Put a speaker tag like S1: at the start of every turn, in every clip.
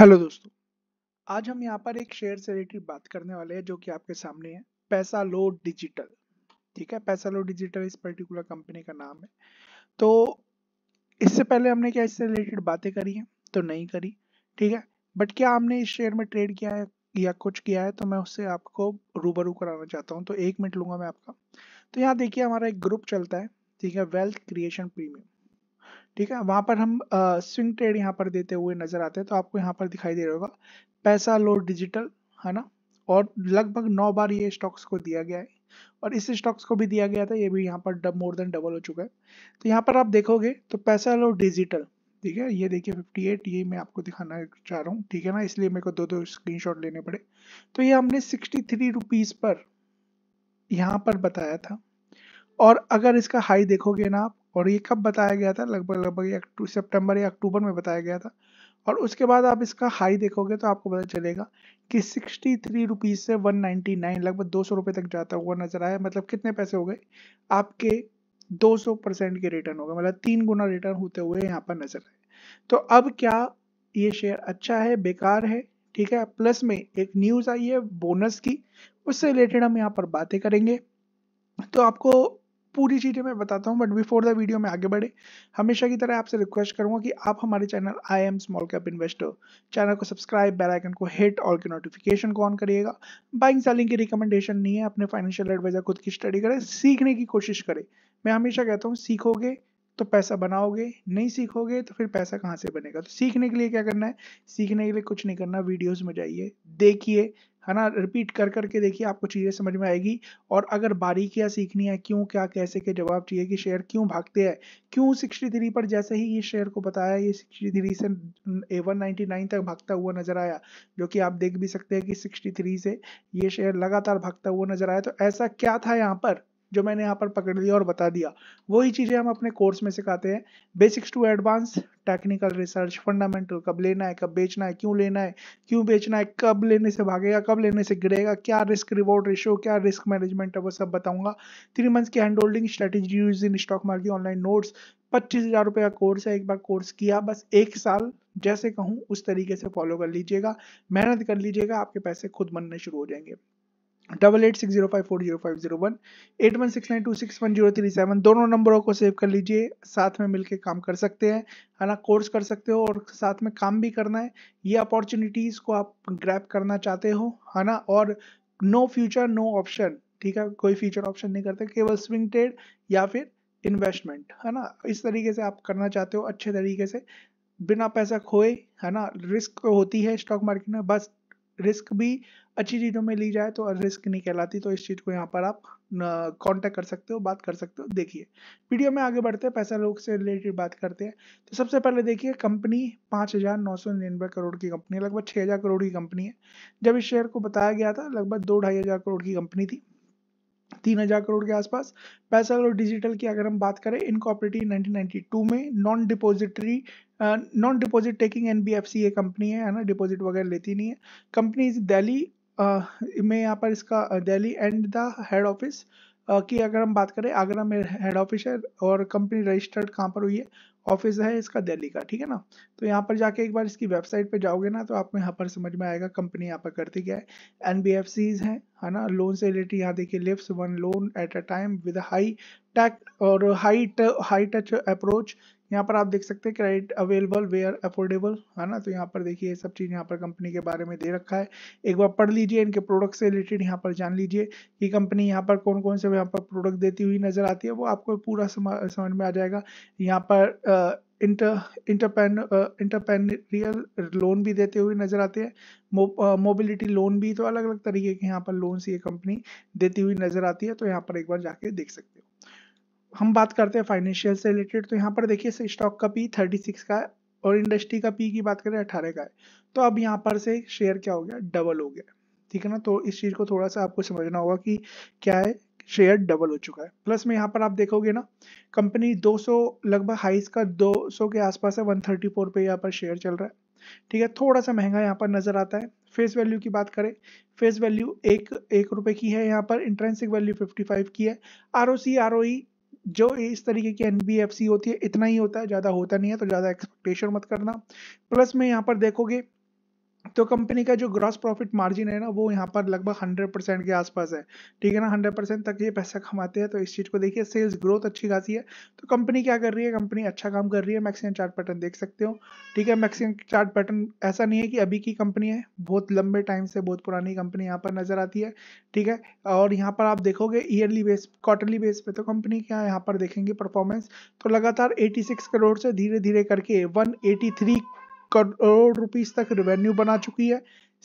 S1: hello दोस्तों आज हम यहाँ पर एक शेयर से रिलेटेड बात करने वाले हैं जो कि आपके सामने है पैसा लो डिजिटल ठीक है पैसा लो डिजिटल इस पर्टिकुलर कंपनी का नाम है तो इससे पहले हमने क्या इससे रिलेटेड बातें करी हैं तो नहीं करी ठीक है बट क्या हमने इस शेयर में ट्रेड किया है या कुछ किया है तो मैं उससे आपको रूबरू कराना चाहता हूँ तो एक मिनट लूंगा मैं आपका तो यहाँ देखिए हमारा एक ग्रुप चलता है ठीक है वेल्थ क्रिएशन प्रीमियम ठीक है वहां पर हम स्विंग ट्रेड यहाँ पर देते हुए नजर आते हैं तो आपको यहाँ पर दिखाई दे रहा होगा पैसा लो डिजिटल है ना और लगभग नौ बार ये स्टॉक्स को दिया गया है और इस स्टॉक्स को भी दिया गया था ये भी यहाँ पर मोर देन डबल हो चुका है तो यहाँ पर आप देखोगे तो पैसा लो डिजिटल ठीक है ये देखिए 58 ये मैं आपको दिखाना चाह रहा हूँ ठीक है ना इसलिए मेरे को दो दो स्क्रीनशॉट लेने पड़े तो ये हमने सिक्सटी थ्री रुपीज़ पर यहाँ पर बताया था और अगर इसका हाई देखोगे ना आप और ये कब बताया गया था लगभग लगभग सितंबर या अक्टूबर में बताया गया था और उसके बाद आप इसका हाई देखोगे तो आपको पता चलेगा कि सिक्सटी थ्री रुपीज़ से वन नाइन्टी नाइन लगभग दो सौ रुपये तक जाता हुआ नजर आया मतलब कितने पैसे हो गए आपके दो सौ परसेंट के रिटर्न हो गए मतलब तीन गुना रिटर्न होते हुए यहाँ पर नजर आए तो अब क्या ये शेयर अच्छा है बेकार है ठीक है प्लस में एक न्यूज़ आई है बोनस की उससे रिलेटेड हम यहाँ पर बातें करेंगे तो आपको पूरी चीज़ें मैं बताता हूँ बट बिफोर द वीडियो में आगे बढ़े हमेशा की तरह आपसे रिक्वेस्ट करूँगा कि आप हमारे channel I am small cap investor channel को सब्सक्राइब बेल आइकन को हिट और के नोटिफिकेशन को ऑन करिएगा बाइंग सेलिंग की रिकमेंडेशन नहीं है अपने फाइनेंशियल एडवाइजर खुद की स्टडी करें सीखने की कोशिश करें मैं हमेशा कहता हूँ सीखोगे तो पैसा बनाओगे नहीं सीखोगे तो फिर पैसा कहाँ से बनेगा तो सीखने के लिए क्या करना है सीखने के लिए कुछ नहीं करना वीडियोज में जाइए देखिए है ना रिपीट कर करके देखिए आपको चीज़ें समझ में आएगी और अगर बारीकियाँ सीखनी है क्यों क्या कैसे के जवाब चाहिए कि शेयर क्यों भागते हैं क्यों सिक्सटी थ्री पर जैसे ही ये शेयर को बताया ये सिक्सटी थ्री से ए वन नाइन तक भागता हुआ नजर आया जो कि आप देख भी सकते हैं कि सिक्सटी थ्री से ये शेयर लगातार भागता हुआ नजर आया तो ऐसा क्या था यहाँ पर जो मैंने यहाँ पर पकड़ लिया और बता दिया वही चीज़ें हम अपने कोर्स में सिखाते हैं basics to advance technical research fundamental कब लेना है कब बेचना है क्यों लेना है क्यों बेचना है कब लेने से भागेगा कब लेने से गिरेगा क्या रिस्क रिवॉर्ड रेशियो क्या रिस्क मैनेजमेंट है वो सब बताऊंगा थ्री मंथ्स की hand holding strategy use in stock market online notes पच्चीस हजार रुपये का कोर्स है एक बार कोर्स किया बस एक साल जैसे कहूँ उस तरीके से फॉलो कर लीजिएगा मेहनत कर लीजिएगा आपके पैसे खुद बनने शुरू हो जाएंगे double eight six zero five four zero five zero one eight one six nine two six one zero three seven दोनों नंबरों को सेव कर लीजिए साथ में मिलके काम कर सकते हैं है ना कोर्स कर सकते हो और साथ में काम भी करना है ये अपॉर्चुनिटीज़ को आप ग्रैप करना चाहते हो है ना और नो फ्यूचर नो ऑप्शन ठीक है कोई फ्यूचर ऑप्शन नहीं करते केवल स्विंग ट्रेड या फिर इन्वेस्टमेंट है ना इस तरीके से आप करना चाहते हो अच्छे तरीके से बिना पैसा खोए है ना रिस्क होती है स्टॉक मार्केट में बस रिस्क भी अच्छी चीज़ों में ली जाए तो रिस्क नहीं कहलाती तो इस चीज़ को यहाँ पर आप कांटेक्ट कर सकते हो बात कर सकते हो देखिए वीडियो में आगे बढ़ते हैं पैसा लोग से रिलेटेड बात करते हैं तो सबसे पहले देखिए कंपनी पाँच हज़ार नौ सौ निन्यानवे करोड़ की कंपनी है लगभग छः हज़ार करोड़ की कंपनी है जब इस शेयर को बताया गया था लगभग दो ढाई हज़ार करोड़ की कंपनी थी तीन हजार करोड़ के आसपास पैसा और डिजिटल की अगर हम बात करें इनकॉपरेटिव 1992 में non depository non deposit taking N B F C ये कंपनी है है ना डिपॉजिट वगैरह लेती नहीं है कंपनी दिल्ली uh, में यहाँ पर इसका Delhi and the head office की अगर हम बात करें आगरा में हेड ऑफिस है और कंपनी रजिस्टर्ड कहाँ पर हुई है ऑफिस है इसका दिल्ली का ठीक है ना तो यहाँ पर जाके एक बार इसकी वेबसाइट पे जाओगे ना तो आपको यहाँ पर समझ में आएगा कंपनी यहाँ पर करती क्या है एन बी एफ सीज है ना लोन से रिलेटेड यहाँ देखिए lift one loan at a time with high tech और हाई हाई टच अप्रोच यहाँ पर आप देख सकते हैं क्रेडिट अवेलेबल वेयर अफोर्डेबल है ना तो यहाँ पर देखिए ये सब चीज़ यहाँ पर कंपनी के बारे में दे रखा है एक बार पढ़ लीजिए इनके प्रोडक्ट से रिलेटेड यहाँ पर जान लीजिए कि कंपनी यहाँ पर कौन कौन से यहाँ पर प्रोडक्ट देती हुई नजर आती है वो आपको पूरा समझ में आ जाएगा यहाँ पर इंटर इंटरपेन इंटरपेनरियल लोन भी देते हुए नजर आते हैं मोबिलिटी लोन भी तो अलग अलग तरीके के यहाँ पर लोन्स ये कंपनी देती हुई नजर आती है तो यहाँ पर एक बार जाके देख सकते हैं हम बात करते हैं फाइनेंशियल से रिलेटेड तो यहाँ पर देखिए स्टॉक का पी थर्टी सिक्स का है और इंडस्ट्री का पी की बात करें अठारह का है तो अब यहाँ पर से शेयर क्या हो गया डबल हो गया ठीक है ना तो इस चीज़ को थोड़ा सा आपको समझना होगा कि क्या है शेयर डबल हो चुका है प्लस में यहाँ पर आप देखोगे ना कंपनी 200 लगभग हाइस का 200 के आसपास है 134 पे यहाँ पर शेयर चल रहा है ठीक है थोड़ा सा महंगा यहाँ पर नजर आता है फेस वैल्यू की बात करें फेस वैल्यू एक एक रुपए की है यहाँ पर इंट्रेंसिक वैल्यू 55 की है R O C R O ई जो इस तरीके की एनबीएफसी होती है इतना ही होता है ज़्यादा होता नहीं है तो ज़्यादा एक्सपेक्टेशन मत करना प्लस में यहाँ पर देखोगे तो कंपनी का जो ग्रॉस प्रॉफिट मार्जिन है ना वो यहाँ पर लगभग हंड्रेड परसेंट के आसपास है ठीक है ना हंड्रेड परसेंट तक ये पैसा कमाते हैं तो इस चीज़ को देखिए सेल्स ग्रोथ अच्छी खासी है तो कंपनी क्या कर रही है कंपनी अच्छा काम कर रही है मैक्सिमम चार्ट पैटर्न देख सकते हो ठीक है मैक्सिमम चार्ट पैटर्न ऐसा नहीं है कि अभी की कंपनी है बहुत लंबे टाइम से बहुत पुरानी कंपनी यहाँ पर नज़र आती है ठीक है और यहाँ पर आप देखोगे ईयरली बेस क्वार्टरली बेस पे तो कंपनी क्या यहाँ पर देखेंगे परफॉर्मेंस तो लगातार एटी करोड़ से धीरे धीरे करके वन करोड़ रुपीज तक रेवेन्यू बना चुकी है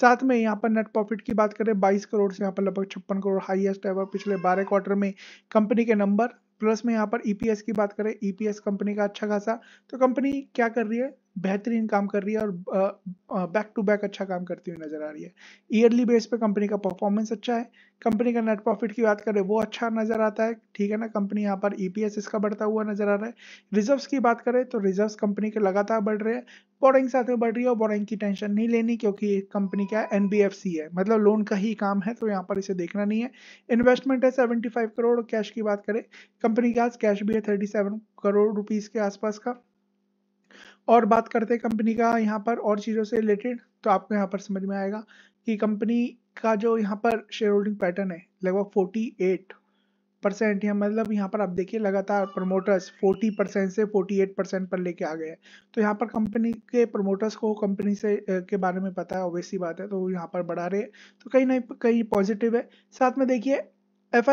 S1: साथ में यहाँ पर नेट प्रॉफिट की बात करें बाईस करोड़ से यहाँ पर लगभग छप्पन करोड़ हाईएस्ट एवर पिछले बारह क्वार्टर में कंपनी के नंबर प्लस में यहाँ पर ईपीएस e की बात करें ईपीएस e कंपनी का अच्छा खासा तो कंपनी क्या कर रही है बेहतरीन काम कर रही है और बैक टू बैक अच्छा काम करती हुई नजर आ रही है ईयरली बेस पे कंपनी का परफॉर्मेंस अच्छा है कंपनी का नेट प्रॉफिट की बात करें वो अच्छा नजर आता है ठीक है ना कंपनी यहाँ पर ई e इसका बढ़ता हुआ नजर आ रहा है रिजर्व्स की बात करें तो रिजर्व्स कंपनी के लगातार बढ़ रहे हैं बोरिंग साथ में बढ़ रही है और बोरिंग की टेंशन नहीं लेनी क्योंकि कंपनी क्या एन है मतलब लोन का ही काम है तो यहाँ पर इसे देखना नहीं है इन्वेस्टमेंट है 75 करोड़ कैश की बात करें कंपनी के पास कैश भी है 37 करोड़ रुपीज़ के आसपास का और बात करते हैं कंपनी का यहाँ पर और चीज़ों से रिलेटेड तो आपको यहाँ पर समझ में आएगा कि कंपनी का जो यहाँ पर शेयर होल्डिंग पैटर्न है लगभग 48 परसेंट या मतलब यहाँ पर आप देखिए लगातार प्रमोटर्स 40 परसेंट से 48 परसेंट पर लेके आ गए हैं तो यहाँ पर कंपनी के प्रमोटर्स को कंपनी से के बारे में पता है ऑब्वियसली बात है तो यहाँ पर बढ़ा रहे हैं तो कहीं ना कहीं पॉजिटिव है साथ में देखिए एफ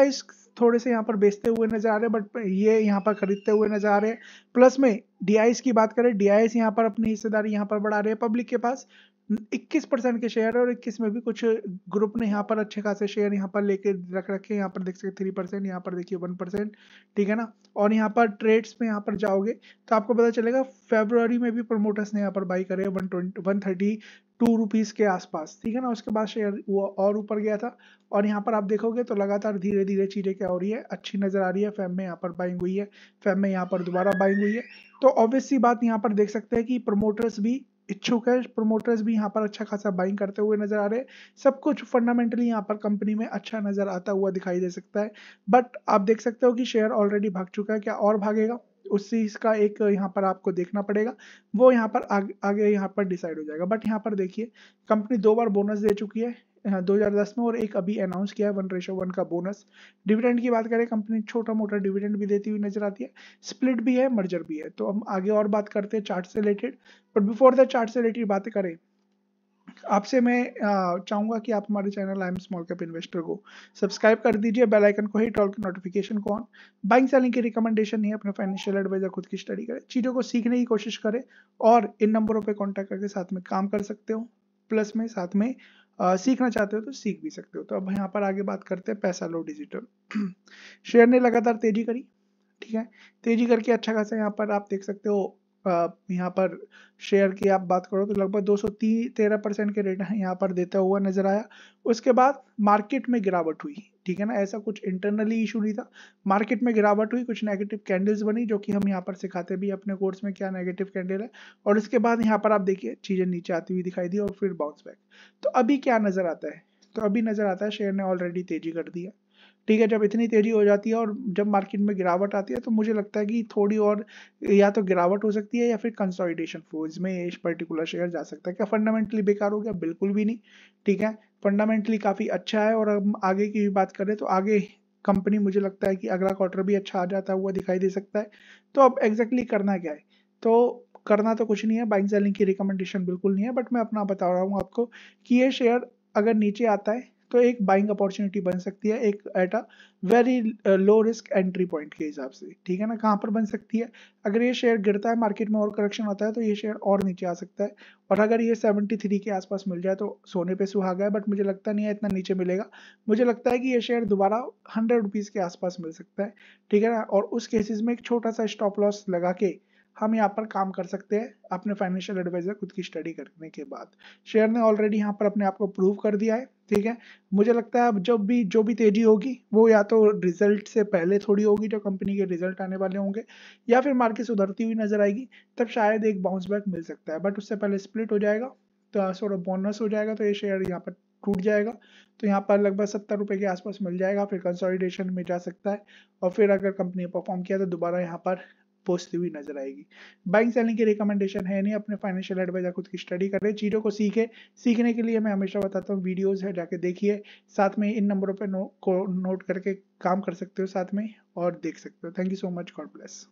S1: थोड़े से यहाँ पर बेचते हुए नजर आ रहे हैं बट ये यहाँ पर खरीदते हुए नजर आ रहे हैं प्लस में डीआईएस की बात करें डीआईएस यहाँ पर अपनी हिस्सेदारी यहाँ पर बढ़ा रहे हैं पब्लिक के पास 21 परसेंट के शेयर है और 21 में भी कुछ ग्रुप ने यहाँ पर अच्छे खासे शेयर यहाँ पर लेके रख रखे हैं यहाँ पर देख सकते थ्री परसेंट यहाँ पर देखिए वन परसेंट ठीक है ना और यहाँ पर ट्रेड्स में यहाँ पर जाओगे तो आपको पता चलेगा फेब्रवरी में भी प्रमोटर्स ने यहाँ पर बाई करे one twenty one thirty two rupees के आसपास ठीक है ना उसके बाद शेयर और ऊपर गया था और यहाँ पर आप देखोगे तो लगातार धीरे धीरे चीज़ें क्या हो रही है अच्छी नज़र आ रही है फैम में यहाँ पर बाइंग हुई है फैम में यहाँ पर दोबारा बाइंग हुई है तो ऑब्वियसली बात यहाँ पर देख सकते हैं कि प्रमोटर्स भी इच्छुक है प्रोमोटर्स भी यहाँ पर अच्छा खासा बाइंग करते हुए नजर आ रहे हैं सब कुछ फंडामेंटली यहाँ पर कंपनी में अच्छा नजर आता हुआ दिखाई दे सकता है बट आप देख सकते हो कि शेयर ऑलरेडी भाग चुका है क्या और भागेगा उस चीज़ का एक यहाँ पर आपको देखना पड़ेगा वो यहाँ पर आग, आगे यहाँ पर डिसाइड हो जाएगा बट यहाँ पर देखिए कंपनी दो बार बोनस दे चुकी है 2010 हाँ, में और एक अभी अनाउंस किया है वन रेशो वन का बोनस डिविडेंड की बात करें कंपनी छोटा मोटा डिविडेंड भी देती हुई नजर आती है स्प्लिट भी है मर्जर भी है तो हम आगे और बात करते हैं चार्ट से related but before the chart से रिलेटेड बातें करें आपसे मैं चाहूंगा कि आप हमारे channel I am small cap investor को सब्सक्राइब कर दीजिए बेल आइकन को ही टॉल के नोटिफिकेशन को ऑन बाइंग सेलिंग की रिकमेंडेशन नहीं अपने फाइनेंशियल एडवाइजर खुद की स्टडी करें चीज़ों को सीखने की कोशिश करें और इन नंबरों पर कॉन्टैक्ट करके साथ में काम कर सकते हो प्लस में साथ में सीखना चाहते हो तो सीख भी सकते हो तो अब यहाँ पर आगे बात करते हैं पैसा लो डिजिटल शेयर ने लगातार तेजी करी ठीक है तेजी करके अच्छा खासा यहाँ पर आप देख सकते हो यहाँ पर शेयर की आप बात करो तो लगभग दो सौ तेरह परसेंट के रेट यहाँ पर देता हुआ नजर आया उसके बाद मार्केट में गिरावट हुई ठीक है ना ऐसा कुछ इंटरनली इशू नहीं था मार्केट में गिरावट हुई कुछ नेगेटिव कैंडल्स बनी जो कि हम यहाँ पर सिखाते भी अपने कोर्स में क्या नेगेटिव कैंडल है और इसके बाद यहाँ पर आप देखिए चीज़ें नीचे आती हुई दिखाई दी और फिर बाउंस बैक तो अभी क्या नज़र आता है तो अभी नज़र आता है शेयर ने ऑलरेडी तेजी कर दी है ठीक है जब इतनी तेज़ी हो जाती है और जब मार्केट में गिरावट आती है तो मुझे लगता है कि थोड़ी और या तो गिरावट हो सकती है या फिर कंसोलिडेशन फोज में इस पर्टिकुलर शेयर जा सकता है क्या फंडामेंटली बेकार हो गया बिल्कुल भी नहीं ठीक है फंडामेंटली काफ़ी अच्छा है और अब आगे की भी बात करें तो आगे कंपनी मुझे लगता है कि अगला क्वार्टर भी अच्छा आ जाता हुआ दिखाई दे सकता है तो अब एग्जैक्टली exactly करना क्या है तो करना तो कुछ नहीं है बाइंग सेलिंग की रिकमेंडेशन बिल्कुल नहीं है बट मैं अपना बता रहा हूँ आपको कि ये शेयर अगर नीचे आता है तो एक बाइंग अपॉर्चुनिटी बन सकती है एक at a very low risk entry point के हिसाब से ठीक है ना कहाँ पर बन सकती है अगर ये शेयर गिरता है मार्केट में और करेक्शन होता है तो ये शेयर और नीचे आ सकता है और अगर ये 73 के आसपास मिल जाए तो सोने पे सुहागा है बट मुझे लगता नहीं है इतना नीचे मिलेगा मुझे लगता है कि ये शेयर दोबारा हंड्रेड रुपीज़ के आसपास मिल सकता है ठीक है ना और उस केसेज में एक छोटा सा स्टॉप लॉस लगा के हम यहाँ पर काम कर सकते हैं अपने फाइनेंशियल एडवाइजर खुद की स्टडी करने के बाद शेयर ने ऑलरेडी यहाँ पर अपने आप को प्रूव कर दिया है ठीक है मुझे लगता है अब जब भी जो भी तेजी होगी वो या तो रिजल्ट से पहले थोड़ी होगी जो कंपनी के रिजल्ट आने वाले होंगे या फिर मार्केट सुधरती हुई नजर आएगी तब शायद एक बाउंस बैक मिल सकता है बट उससे पहले स्प्लिट हो जाएगा तो थोड़ा बोनस हो जाएगा तो ये शेयर यहाँ पर टूट जाएगा तो यहाँ पर लगभग सत्तर रुपये के आसपास मिल जाएगा फिर कंसोलिडेशन में जा सकता है और फिर अगर कंपनी परफॉर्म किया तो दोबारा यहाँ पर पहुंचती हुई नजर आएगी बाइंग सेलिंग की रिकमेंडेशन है नहीं अपने फाइनेंशियल एडवाइजर खुद की स्टडी करें चीज़ों को सीखे सीखने के लिए मैं हमेशा बताता हूँ वीडियोज़ है जाके देखिए साथ में इन नंबरों पर नो, नोट करके काम कर सकते हो साथ में और देख सकते हो thank you so much God bless